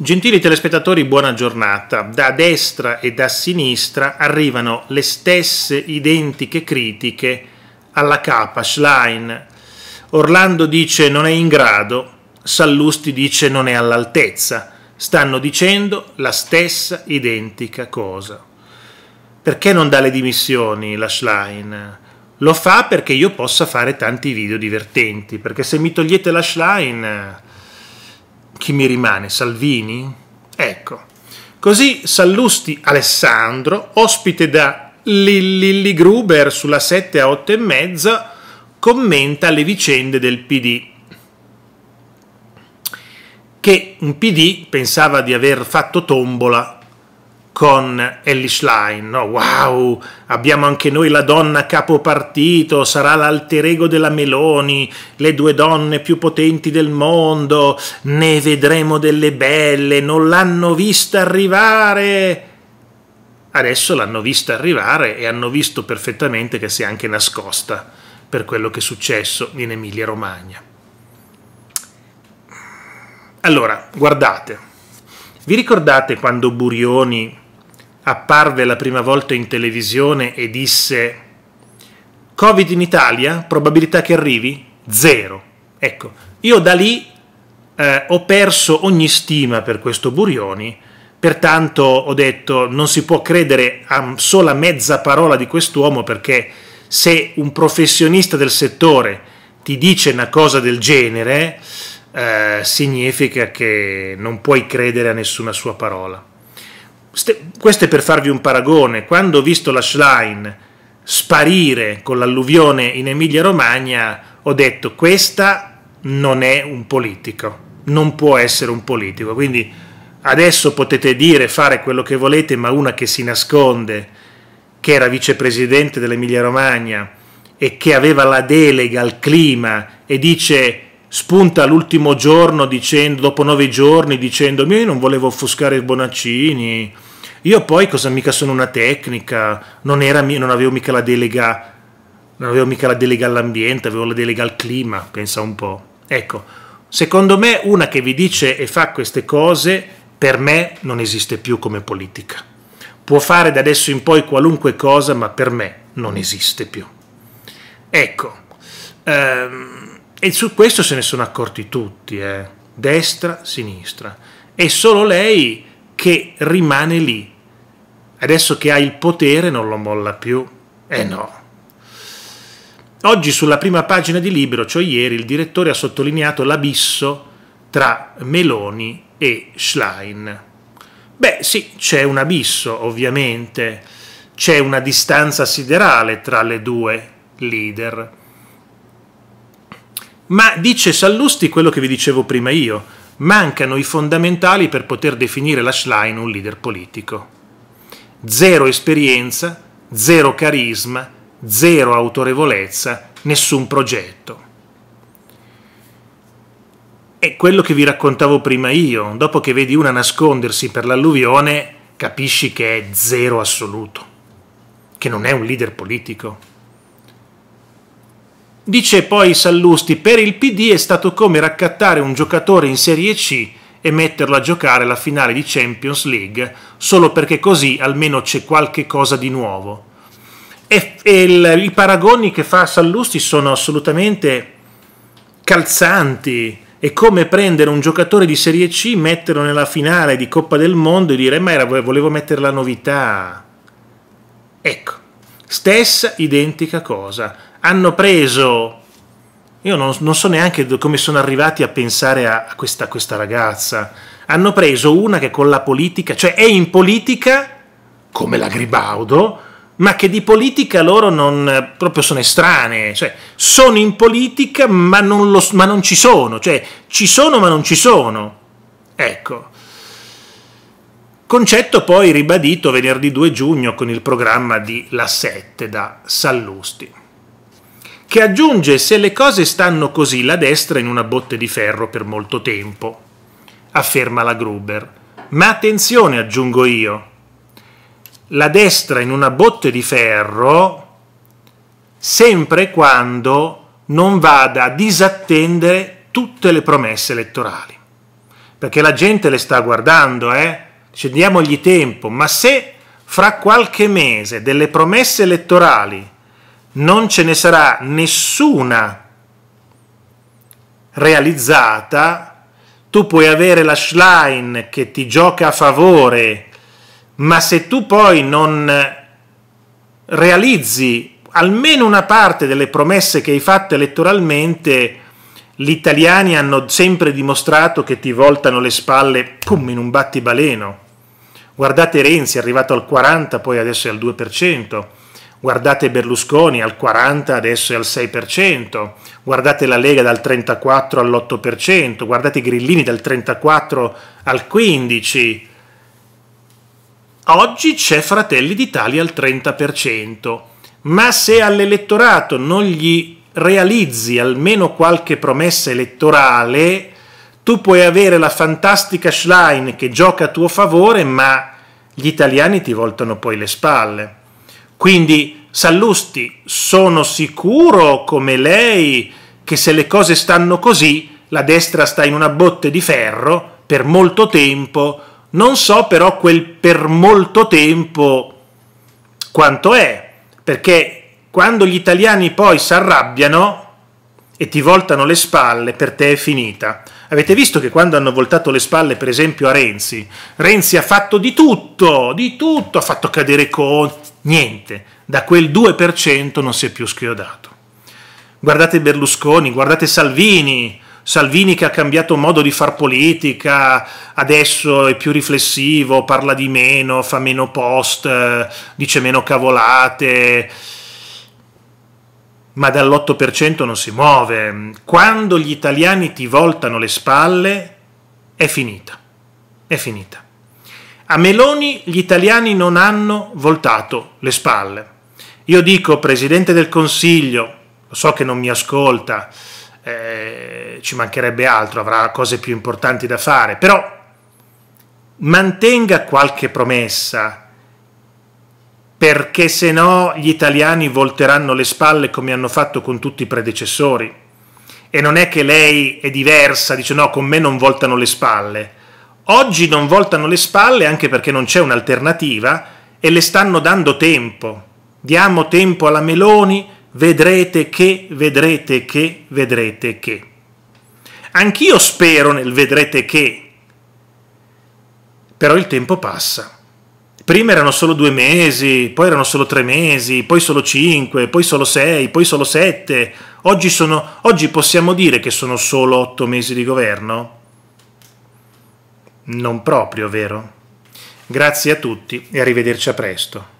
Gentili telespettatori, buona giornata. Da destra e da sinistra arrivano le stesse identiche critiche alla capa Schlein. Orlando dice non è in grado, Sallusti dice non è all'altezza. Stanno dicendo la stessa identica cosa. Perché non dà le dimissioni la Schlein? Lo fa perché io possa fare tanti video divertenti, perché se mi togliete la Schlein chi mi rimane? Salvini? Ecco. Così Sallusti Alessandro, ospite da Lilli Gruber sulla 7 a 8 e mezza, commenta le vicende del PD. Che un PD pensava di aver fatto tombola con Ellie Schlein, no? wow, abbiamo anche noi la donna capo partito, sarà l'alter ego della Meloni, le due donne più potenti del mondo, ne vedremo delle belle, non l'hanno vista arrivare. Adesso l'hanno vista arrivare e hanno visto perfettamente che si è anche nascosta per quello che è successo in Emilia Romagna. Allora, guardate, vi ricordate quando Burioni apparve la prima volta in televisione e disse Covid in Italia, probabilità che arrivi? Zero. Ecco, io da lì eh, ho perso ogni stima per questo Burioni, pertanto ho detto non si può credere a sola mezza parola di quest'uomo perché se un professionista del settore ti dice una cosa del genere, eh, significa che non puoi credere a nessuna sua parola questo è per farvi un paragone, quando ho visto la Schlein sparire con l'alluvione in Emilia-Romagna, ho detto questa non è un politico, non può essere un politico, quindi adesso potete dire, fare quello che volete, ma una che si nasconde, che era vicepresidente dell'Emilia-Romagna e che aveva la delega al clima e dice spunta l'ultimo giorno dicendo, dopo nove giorni dicendo io non volevo offuscare Bonaccini io poi cosa mica sono una tecnica, non, era, non avevo mica la delega non avevo mica la delega all'ambiente, avevo la delega al clima, pensa un po'. Ecco, secondo me una che vi dice e fa queste cose, per me non esiste più come politica. Può fare da adesso in poi qualunque cosa, ma per me non esiste più. Ecco, ehm, e su questo se ne sono accorti tutti, eh? destra, sinistra. E solo lei che rimane lì. Adesso che ha il potere non lo molla più. Eh, eh no. Oggi sulla prima pagina di libro, cioè ieri, il direttore ha sottolineato l'abisso tra Meloni e Schlein. Beh sì, c'è un abisso ovviamente, c'è una distanza siderale tra le due leader. Ma dice Sallusti quello che vi dicevo prima io, mancano i fondamentali per poter definire la Schlein un leader politico. Zero esperienza, zero carisma, zero autorevolezza, nessun progetto. È quello che vi raccontavo prima io, dopo che vedi una nascondersi per l'alluvione, capisci che è zero assoluto, che non è un leader politico. Dice poi Sallusti, per il PD è stato come raccattare un giocatore in Serie C e metterlo a giocare la finale di Champions League, solo perché così almeno c'è qualche cosa di nuovo. E, e il, i paragoni che fa Sallusti sono assolutamente calzanti. È come prendere un giocatore di Serie C, metterlo nella finale di Coppa del Mondo e dire ma era, volevo mettere la novità. Ecco, stessa identica cosa hanno preso... Io non, non so neanche come sono arrivati a pensare a, questa, a questa ragazza. Hanno preso una che con la politica, cioè è in politica come la Gribaudo, ma che di politica loro non proprio sono estranee, cioè sono in politica ma non, lo, ma non, ci sono, cioè ci sono ma non ci sono. Ecco. Concetto poi ribadito venerdì 2 giugno con il programma di La 7 da Sallusti che aggiunge se le cose stanno così la destra in una botte di ferro per molto tempo, afferma la Gruber. Ma attenzione, aggiungo io, la destra in una botte di ferro sempre quando non vada a disattendere tutte le promesse elettorali. Perché la gente le sta guardando, eh? Dice, tempo, ma se fra qualche mese delle promesse elettorali non ce ne sarà nessuna realizzata, tu puoi avere la Schlein che ti gioca a favore, ma se tu poi non realizzi almeno una parte delle promesse che hai fatto elettoralmente, gli italiani hanno sempre dimostrato che ti voltano le spalle pum, in un battibaleno. Guardate Renzi, è arrivato al 40, poi adesso è al 2%. Guardate Berlusconi al 40, adesso è al 6%, guardate la Lega dal 34 all'8%, guardate Grillini dal 34 al 15%. Oggi c'è Fratelli d'Italia al 30%, ma se all'elettorato non gli realizzi almeno qualche promessa elettorale, tu puoi avere la fantastica Schlein che gioca a tuo favore, ma gli italiani ti voltano poi le spalle. Quindi, Sallusti, sono sicuro come lei che se le cose stanno così, la destra sta in una botte di ferro per molto tempo. Non so però quel per molto tempo quanto è, perché quando gli italiani poi si arrabbiano e ti voltano le spalle, per te è finita. Avete visto che quando hanno voltato le spalle, per esempio, a Renzi, Renzi ha fatto di tutto, di tutto, ha fatto cadere con niente, da quel 2% non si è più schiodato. Guardate Berlusconi, guardate Salvini, Salvini che ha cambiato modo di far politica, adesso è più riflessivo, parla di meno, fa meno post, eh, dice meno cavolate ma dall'8% non si muove. Quando gli italiani ti voltano le spalle, è finita. È finita. A Meloni gli italiani non hanno voltato le spalle. Io dico, Presidente del Consiglio, lo so che non mi ascolta, eh, ci mancherebbe altro, avrà cose più importanti da fare, però mantenga qualche promessa, perché se no gli italiani volteranno le spalle come hanno fatto con tutti i predecessori. E non è che lei è diversa, dice no, con me non voltano le spalle. Oggi non voltano le spalle anche perché non c'è un'alternativa e le stanno dando tempo. Diamo tempo alla Meloni, vedrete che, vedrete che, vedrete che. Anch'io spero nel vedrete che, però il tempo passa prima erano solo due mesi, poi erano solo tre mesi, poi solo cinque, poi solo sei, poi solo sette. Oggi, sono, oggi possiamo dire che sono solo otto mesi di governo? Non proprio, vero? Grazie a tutti e arrivederci a presto.